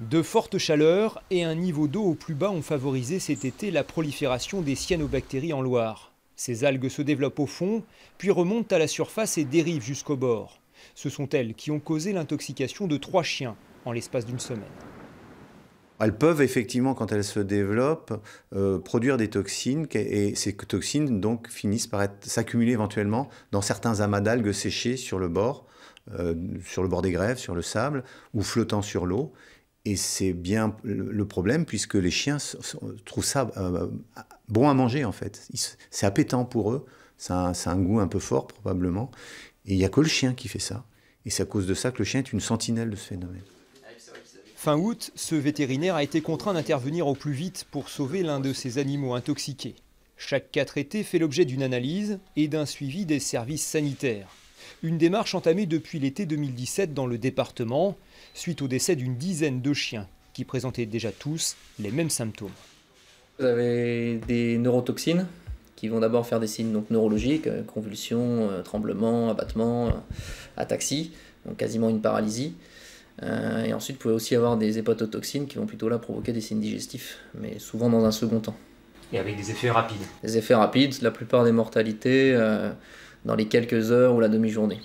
De fortes chaleurs et un niveau d'eau au plus bas ont favorisé cet été la prolifération des cyanobactéries en Loire. Ces algues se développent au fond, puis remontent à la surface et dérivent jusqu'au bord. Ce sont elles qui ont causé l'intoxication de trois chiens en l'espace d'une semaine. Elles peuvent effectivement, quand elles se développent, euh, produire des toxines et ces toxines donc finissent par s'accumuler éventuellement dans certains amas d'algues séchées sur le bord, euh, sur le bord des grèves, sur le sable ou flottant sur l'eau. Et c'est bien le problème puisque les chiens trouvent ça euh, bon à manger en fait. C'est appétant pour eux, c'est un goût un peu fort probablement. Et il n'y a que le chien qui fait ça. Et c'est à cause de ça que le chien est une sentinelle de ce phénomène. Fin août, ce vétérinaire a été contraint d'intervenir au plus vite pour sauver l'un de ces animaux intoxiqués. Chaque cas traité fait l'objet d'une analyse et d'un suivi des services sanitaires. Une démarche entamée depuis l'été 2017 dans le département, suite au décès d'une dizaine de chiens qui présentaient déjà tous les mêmes symptômes. Vous avez des neurotoxines qui vont d'abord faire des signes neurologiques, euh, convulsions, euh, tremblements, abattements, euh, ataxie, donc quasiment une paralysie. et ensuite, vous pouvez aussi avoir des hépatotoxines qui vont plutôt là provoquer des signes digestifs, mais souvent dans un second temps. Et avec des effets rapides Des effets rapides, la plupart des mortalités dans les quelques heures ou la demi-journée.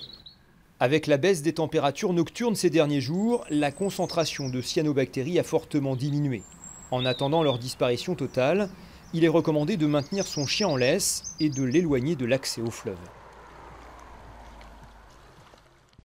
Avec la baisse des températures nocturnes ces derniers jours, la concentration de cyanobactéries a fortement diminué. En attendant leur disparition totale, il est recommandé de maintenir son chien en laisse et de l'éloigner de l'accès au fleuve.